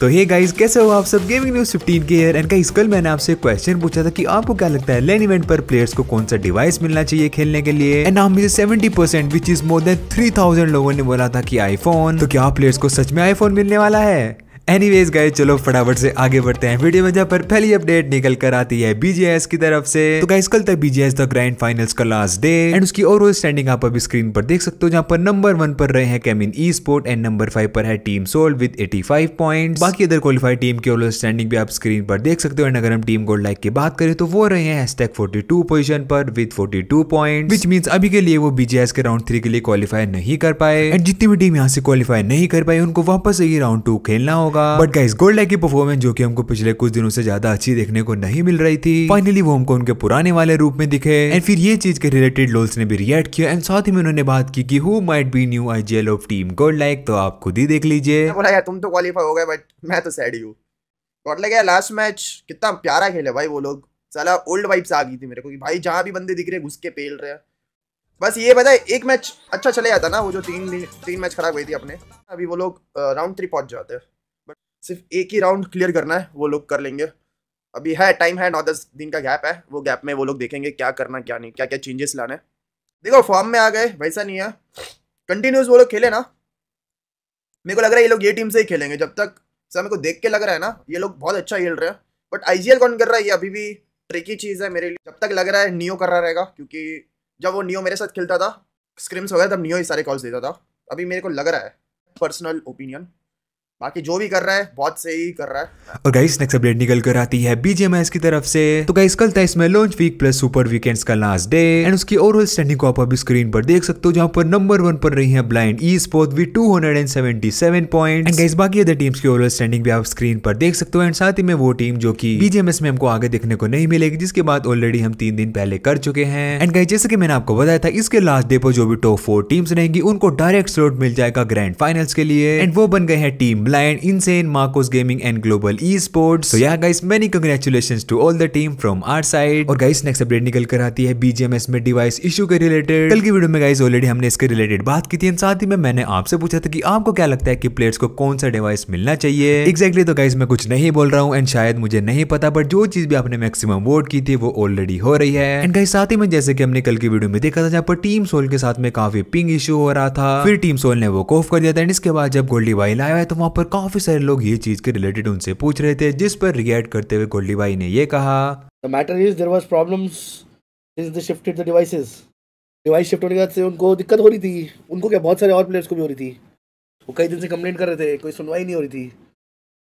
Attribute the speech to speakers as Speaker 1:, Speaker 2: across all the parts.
Speaker 1: तो ये गाइज कैसे हो आप सब गेमिंग न्यूज 15 के एयर एंड गाइज कल मैंने आपसे क्वेश्चन पूछा था कि आपको क्या लगता है लेन इवेंट पर प्लेयर्स को कौन सा डिवाइस मिलना चाहिए खेलने के लिए एंड आप मुझे 70 percent which is more than 3000 लोगों ने बोला था कि आईफोन तो क्या प्लेयर्स को सच में आईफोन मिलने वाला है एनीवेज गए चलो फटाफट से आगे बढ़ते हैं वीडियो में जहाँ पर पहली अपडेट निकल कर आती है बीजेएस की तरफ से तो गाइस कल तक बीजेएस द ग्रैंड फाइनल्स का लास्ट डे एंड उसकी ओवरऑल स्टैंडिंग आप अभी स्क्रीन पर देख सकते हो जहाँ पर नंबर वन पर रहे हैं कैमिन e sport and number five पर है team Soul with eighty five point बाकी अदर क्वालिफाइड टीम की ओवरऑल स्टैंडिंग भी आप स्क्रीन पर देख सकते हो एंड अगर हम टीम गोल्ड लाइक की बात करें तो वो रहे हैं हैशटैग टू पोजीशन पर with forty two point which means अभी के लिए वो बीजेएस के राउंड थ्री के लिए क्वालिफाई नहीं कर पाए एंड जितनी भी टीम यहाँ से क्वालिफाई नहीं कर पाई उनको वापस यही राउंड टू खेलना होगा होगा बट गाइस गोल्ड लाइक की परफॉर्मेंस जो कि हमको पिछले कुछ दिनों से ज्यादा अच्छी देखने को नहीं मिल रही थी फाइनली वो हमको उनके पुराने वाले रूप में दिखे एंड फिर ये चीज के रिलेटेड लोल्स ने भी रिएक्ट किया एंड साथ ही में उन्होंने बात की कि who might be new IGL of team Godlike तो आप खुद ही देख लीजिए
Speaker 2: बोला यार तुम तो क्वालिफाई हो गए बट
Speaker 3: मैं तो सैड ही हूँ गॉड यार लास्ट मैच कितना प्यारा खेला भाई वो लोग साला ओल्ड वाइब्स आ गई थी मेरे को कि भाई जहां भी बंदे दिख रहे घुस के पेल रहे बस ये बताए एक मैच अच्छा चले जाता ना वो जो तीन तीन मैच खराब हुई थी अपने अभी वो लोग राउंड थ्री पहुंच जाते हैं सिर्फ एक ही राउंड क्लियर करना है वो लोग कर लेंगे अभी है टाइम है नौ दस दिन का गैप है वो गैप में वो लोग देखेंगे क्या करना क्या नहीं क्या क्या चेंजेस लाने देखो फॉर्म में आ गए वैसा नहीं है कंटिन्यूस वो लोग खेले ना मेरे को लग रहा है ये लोग ये टीम से ही खेलेंगे जब तक सर मेरे को देख के लग रहा है ना ये लोग बहुत अच्छा खेल रहे हैं बट आई कौन कर रहा है ये अभी भी ट्रिकी चीज़ है मेरे लिए जब तक लग रहा है नियो कर रहा रहेगा क्योंकि जब वो नियो मेरे साथ खेलता था स्क्रीम्स वगैरह तब नियो ही सारे कॉल्स देता था अभी मेरे को लग रहा है पर्सनल ओपिनियन बाकी जो भी कर रहा है बहुत सही कर रहा है
Speaker 1: और गाइस नेक्स्ट अपडेट निकल कर आती है बीजेएमएस की तरफ से तो गाइस कल था इसमें launch week plus super weekends का लास्ट डे एंड उसकी ओवरऑल स्टैंडिंग को आप अभी स्क्रीन पर देख सकते हो जहां पर नंबर वन पर रही है Blind e sport with 277 point and guys बाकी अदर टीम्स की ओवरऑल स्टैंडिंग भी आप स्क्रीन पर देख सकते हो एंड साथ ही में वो टीम जो की बीजेएमएस में हमको आगे देखने को नहीं मिलेगी जिसके बाद ऑलरेडी हम तीन दिन पहले कर चुके हैं एंड गाइस जैसे कि मैंने आपको बताया था इसके लास्ट डे पर जो भी टॉप फोर टीम्स रहेंगी उनको डायरेक्ट स्लॉट मिल जाएगा ग्रैंड फाइनल्स के लिए एंड वो बन गए हैं team Blind, Insane, Marcos Gaming and Global Esports. So yeah guys, many congratulations to all the team from our side. और guys next update निकल कर आती है BGMS में डिवाइस issue के रिलेटेड कल की वीडियो में guys already हमने इसके रिलेटेड बात की थी साथ ही में मैंने आपसे पूछा था कि आपको क्या लगता है कि प्लेयर्स को कौन सा डिवाइस मिलना चाहिए एग्जैक्टली exactly तो गाइस मैं कुछ नहीं बोल रहा हूँ एंड शायद मुझे नहीं पता बट जो चीज भी आपने मैक्सिमम वोट की थी वो ऑलरेडी हो रही है एंड गाइस साथ ही में जैसे कि हमने कल की वीडियो में देखा था जहाँ पर टीम सोल के साथ में काफी पिंग इशू हो रहा था फिर टीम सोल ने वो ऑफ कर दिया था एंड इसके बाद जब गोल्डी वाइल आया है तो वहां पर काफी सारे लोग ये चीज के रिलेटेड उनसे पूछ रहे थे जिस पर रिएक्ट करते हुए गोल्डी भाई ने ये कहा
Speaker 3: the matter is there was problems since they shifted the devices device shift होने के बाद से उनको दिक्कत हो रही थी उनको क्या बहुत सारे और प्लेयर्स को भी हो रही थी वो कई दिन से कंप्लेन कर रहे थे कोई सुनवाई नहीं हो रही थी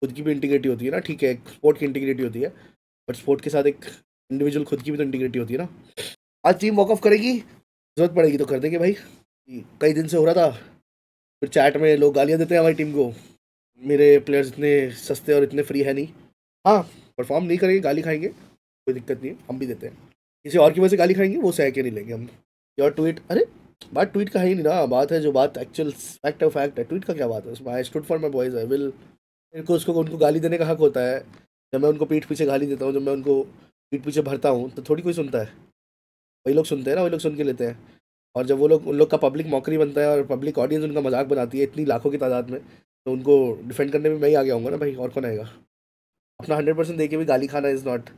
Speaker 3: खुद की भी इंटीग्रिटी होती है ना ठीक है स्पोर्ट की इंटीग्रिटी होती है बट स्पोर्ट के साथ एक इंडिविजुअल खुद की भी तो इंटीग्रिटी होती है ना आज टीम वॉक ऑफ करेगी जरूरत पड़ेगी तो कर देंगे भाई कई दिन से हो रहा था फिर चैट में लोग गालियाँ देते हैं हमारी टीम को मेरे प्लेयर्स इतने सस्ते और इतने फ्री है नहीं हाँ परफॉर्म नहीं करेंगे गाली खाएंगे कोई दिक्कत नहीं है हम भी देते हैं किसी और की वजह से गाली खाएंगे वो सह के नहीं लेंगे हम योर ट्वीट अरे बात ट्वीट का है ही नहीं ना बात है जो बात एक्चुअल फैक्ट ऑफ फैक्ट है ट्वीट का क्या बात है उसमें I stood for my boys I will इनको उसको उनको गाली देने का हक होता है जब मैं उनको पीठ पीछे गाली देता हूँ जब मैं उनको पीठ पीछे भरता हूँ तो थोड़ी कोई सुनता है वही लोग सुनते हैं ना वही लोग सुन के लेते हैं और जब वो लोग उन लोग का पब्लिक मौकरी बनता है और पब्लिक ऑडियंस उनका मजाक बनाती है इतनी लाखों की तादाद में तो उनको डिफेंड करने में मैं ही आगे आऊँगा ना भाई और कौन आएगा अपना हंड्रेड परसेंट देखे भी गाली खाना इज़ नॉट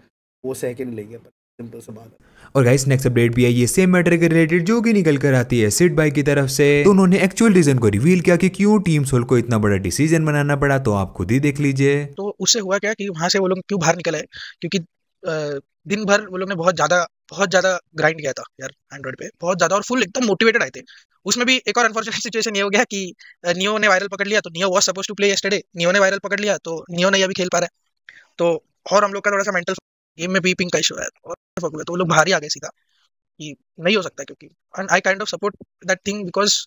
Speaker 3: वो सह के नहीं लेंगे अपन
Speaker 1: और गाइस नेक्स्ट अपडेट भी है ये सेम मैटर के रिलेटेड जो कि निकल कर आती है सिड बाई की तरफ से तो उन्होंने एक्चुअल रीजन को रिवील किया कि क्यों टीम सोल को इतना बड़ा डिसीजन बनाना पड़ा तो आप खुद ही देख लीजिए
Speaker 4: तो उससे हुआ क्या कि वहां से वो लोग क्यों बाहर निकले क्योंकि दिन भर वो लोग ने बहुत ज्यादा बहुत ज्यादा ग्राइंड किया था यार एंड्रॉइड पे बहुत ज्यादा और फुल एकदम मोटिवेटेड आए थे उसमें भी एक और अनफॉर्चुनेट सिचुएशन ये हो गया कि नियो ने वायरल पकड़ लिया तो Neo was suppose to play yesterday Neo ने वायरल पकड़ लिया तो नियो नहीं अभी खेल पा रहा है तो और हम लोग का थोड़ा सा मेंटल गेम में बीपिंग का इशू है और तो वो लोग भारी आ गए सीधा कि नहीं हो सकता क्योंकि and I kind of support that thing because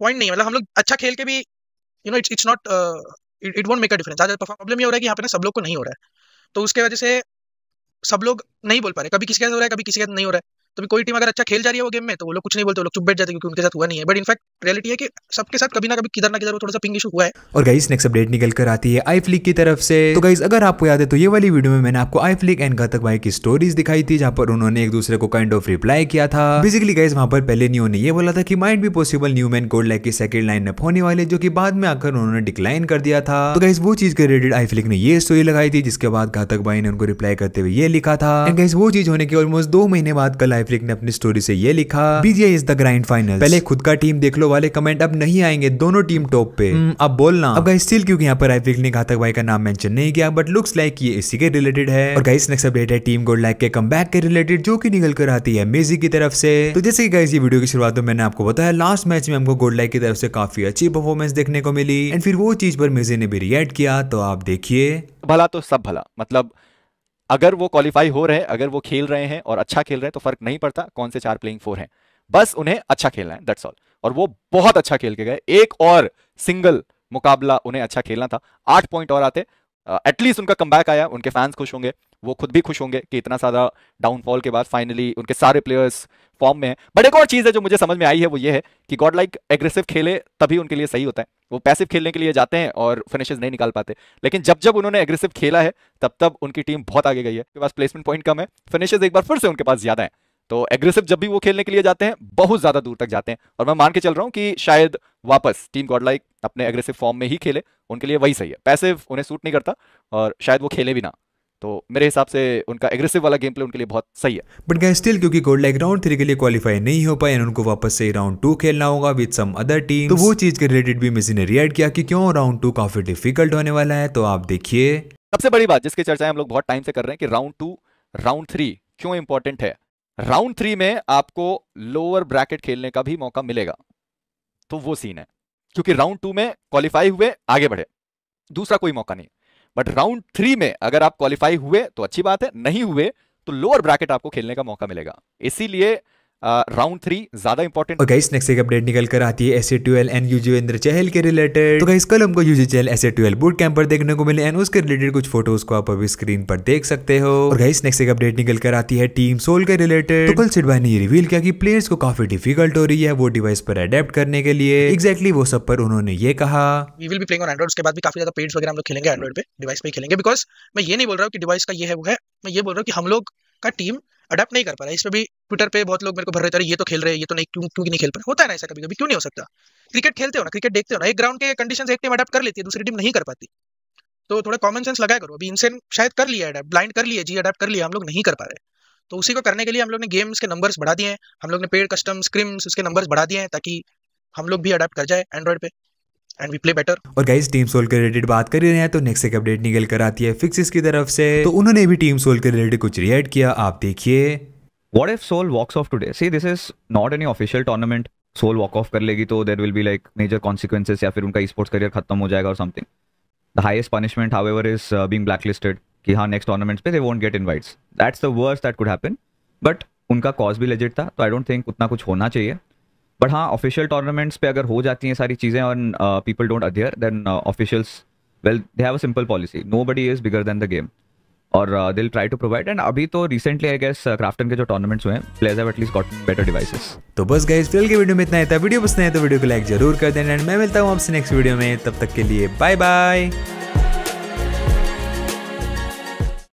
Speaker 4: point नहीं मतलब हम लोग अच्छा खेल के भी you know it's it's not it won't make a difference आज प्रॉब्लम ये हो रहा है कि यहाँ पे ना सब लोग को नहीं हो रहा है तो उसके वजह से सब लोग नहीं बोल पा रहे कभी किसी का हो रहा है कभी किसी का नहीं हो रहा है तो कोई टीम अगर अच्छा खेल जा रही है वो गेम में तो वो लोग कुछ नहीं बोलते वो लोग चुप बैठ जाते क्योंकि उनके साथ हुआ नहीं है बट इनफैक्ट रियलिटी है कि सबके साथ कभी ना कभी किधर ना किधर वो थोड़ा सा पिंग इशू हुआ है
Speaker 1: और गाइस नेक्स्ट अपडेट निकल कर आती है आई फ्लिक की तरफ से तो गाइस अगर आपको याद है तो ये वाली वीडियो में मैंने आपको आई फ्लिक एंड घातक भाई की स्टोरीज दिखाई थी जहां पर उन्होंने एक दूसरे को काइंड ऑफ रिप्लाई किया था बेसिकली गाइस वहां पर पहले न्यू ने ये बोला था कि माइट भी possible new man Godlike की सेकंड लाइन अप होने वाले जो कि बाद में आकर उन्होंने डिक्लाइन कर दिया था तो गाइस वो चीज के रिलेटेड आई फ्लिक ने ये स्टोरी लगाई थी जिसके बाद घातक भाई ने उनको रिप्लाई करते हुए ये लिखा था एंड गाइस वो चीज होने के ऑलमोस्ट दो महीने बाद कल आई वाइफ्रिक ने अपनी स्टोरी से ये लिखा BGIS is the grand final पहले खुद का टीम देख लो वाले कमेंट अब नहीं आएंगे दोनों टीम टॉप पे hmm, अब बोलना अब गाइस स्टिल क्योंकि यहाँ पर वाइफ्रिक ने घातक भाई का नाम मेंशन नहीं किया बट लुक्स लाइक ये इसी के रिलेटेड है और गाइस नेक्स्ट अपडेट है टीम गोल्ड लाइक के कम के रिलेटेड जो की निकल कर आती है मेजी की तरफ से तो जैसे कि गाइस ये वीडियो की शुरुआत में तो मैंने आपको बताया लास्ट मैच में हमको गोल्ड लाइक की तरफ से काफी अच्छी परफॉर्मेंस देखने को मिली एंड फिर वो चीज पर मेजी ने भी रिएक्ट किया तो आप देखिए भला तो सब भला मतलब अगर वो क्वालिफाई हो रहे हैं अगर वो खेल
Speaker 2: रहे हैं और अच्छा खेल रहे हैं तो फर्क नहीं पड़ता कौन से चार प्लेइंग फोर हैं बस उन्हें अच्छा खेलना है दैट्स ऑल और वो बहुत अच्छा खेल के गए एक और सिंगल मुकाबला उन्हें अच्छा खेलना था आठ पॉइंट और आते एटलीस्ट उनका कम आया उनके फैंस खुश होंगे वो खुद भी खुश होंगे कि इतना सारा डाउनफॉल के बाद फाइनली उनके सारे प्लेयर्स फॉर्म में है बट एक और चीज़ है जो मुझे समझ में आई है वो ये है कि गॉड लाइक एग्रेसिव खेले तभी उनके लिए सही होता है वो पैसिव खेलने के लिए जाते हैं और फिनिशेज नहीं निकाल पाते लेकिन जब जब उन्होंने एग्रेसिव खेला है तब तब उनकी टीम बहुत आगे गई है उनके पास प्लेसमेंट पॉइंट कम है फिनिशेज एक बार फिर से उनके पास ज़्यादा है तो एग्रेसिव जब भी वो खेलने के लिए जाते हैं बहुत ज़्यादा दूर तक जाते हैं और मैं मान के चल रहा हूँ कि शायद वापस टीम गॉडलाइक अपने एग्रेसिव फॉर्म में ही खेले उनके लिए वही सही है पैसिव उन्हें सूट नहीं करता और शायद वो खेले भी ना तो मेरे हिसाब से उनका एग्रेसिव वाला गेम प्ले उनके लिए बहुत
Speaker 1: सही है बट गैस स्टिल क्योंकि गोल्ड लाइक राउंड थ्री के लिए क्वालिफाई नहीं हो पाए उनको वापस से राउंड टू खेलना होगा विद सम अदर टीम तो वो चीज के रिलेटेड भी मिसी ने रियड किया कि क्यों राउंड टू काफी डिफिकल्ट होने वाला है तो आप देखिए
Speaker 2: सबसे बड़ी बात जिसकी चर्चा हम लोग बहुत टाइम से कर रहे हैं कि राउंड टू राउंड थ्री क्यों इंपॉर्टेंट है राउंड थ्री में आपको लोअर ब्रैकेट खेलने का भी मौका मिलेगा तो वो सीन है क्योंकि राउंड टू में क्वालिफाई हुए आगे बढ़े दूसरा कोई मौका नहीं बट राउंड थ्री में अगर आप क्वालिफाई हुए तो अच्छी बात है नहीं हुए तो लोअर ब्रैकेट आपको खेलने का मौका मिलेगा इसीलिए राउंड थ्री ज्यादा इंपॉर्टेंट और
Speaker 1: गाइस नेक्स्ट एक अपडेट निकल कर आती है SA twelve and Yuzvendra Chahal के रिलेटेड तो गाइस कल हमको Yuzi Chahal SA twelve boot camp पर देखने को मिले एंड उसके रिलेटेड कुछ फोटोज को आप अभी स्क्रीन पर देख सकते हो और गाइस नेक्स्ट एक अपडेट निकल कर आती है टीम सोल के रिलेटेड तो कल सिडवा ने ये रिवील किया कि प्लेयर्स को काफी डिफिकल्ट हो रही है वो डिवाइस पर अडेप्ट करने के लिए एग्जैक्टली exactly वो सब पर उन्होंने ये कहा
Speaker 4: we will be playing on Android उसके बाद भी काफी ज्यादा पेड्स वगैरह हम लोग खेलेंगे एंड्रॉइड पे डिवाइस पे खेलेंगे बिकॉज मैं ये नहीं बोल रहा हूँ कि डिवाइस का ये है वो है मैं ये बोल रहा हूँ कि हम लोग का टीम अडेप्ट नहीं कर पा रहा है इसमें भी ट्विटर पे बहुत लोग मेरे को भर रहे थे ये तो खेल रहे हैं ये तो नहीं क्यों क्योंकि नहीं खेल पा रहे होता है ना ऐसा कभी कभी क्यों नहीं हो सकता क्रिकेट खेलते हो ना क्रिकेट देखते हो ना एक ग्राउंड के कंडीशन एक टीम अडेप्ट कर लेती है दूसरी टीम नहीं कर पाती तो थोड़ा कॉमन सेंस लगाया करो अभी इनसेन शायद कर लिया अडेप्ट ब्लाइंड कर लिए जी अडेप्ट कर लिया हम लोग नहीं कर पा रहे तो उसी को करने के लिए हम लोग ने गेम्स के नंबर्स बढ़ा दिए हैं हम लोग ने पेड कस्टम स्क्रिम्स उसके नंबर्स बढ़ा दिए हैं ताकि हम लोग भी अडेप्ट कर जाए एंड्रॉइड पे
Speaker 1: एंड वी प्ले बेटर और गाइस टीम सोल के रिलेटेड बात कर रहे हैं तो नेक्स्ट एक अपडेट निकल कर आती है फिक्सिस की तरफ से तो उन्होंने भी टीम सोल के रिलेटेड कुछ रिएक्ट किया आप देखिए what if Soul walks off today see this is not any official tournament Soul walk off कर
Speaker 2: लेगी तो there will be like major consequences या फिर उनका स्पोर्ट्स करियर खत्म हो जाएगा और something the highest punishment however is being black कि हाँ नेक्स्ट टूर्नामेंट्स पे they won't get invites that's the worst that could happen but उनका कॉज भी लेजिट था तो आई डोंट थिंक उतना कुछ होना चाहिए बट हाँ ऑफिशियल टूर्नामेंट्स पे अगर हो जाती हैं सारी चीज़ें और people don't adhere then officials well they have a simple policy nobody is bigger than the game और दिल ट्राई टू प्रोवाइड एंड अभी तो रिसेंटली आई गेस
Speaker 1: क्राफ्टन के जो टूर्नामेंट्स हुए हैं players have at least got better devices तो बस गाइस फिलहाल के वीडियो में इतना ही था वीडियो पसंद आए तो वीडियो को लाइक जरूर कर देना एंड मैं मिलता हूँ आपसे नेक्स्ट वीडियो में तब तक के लिए बाय बाय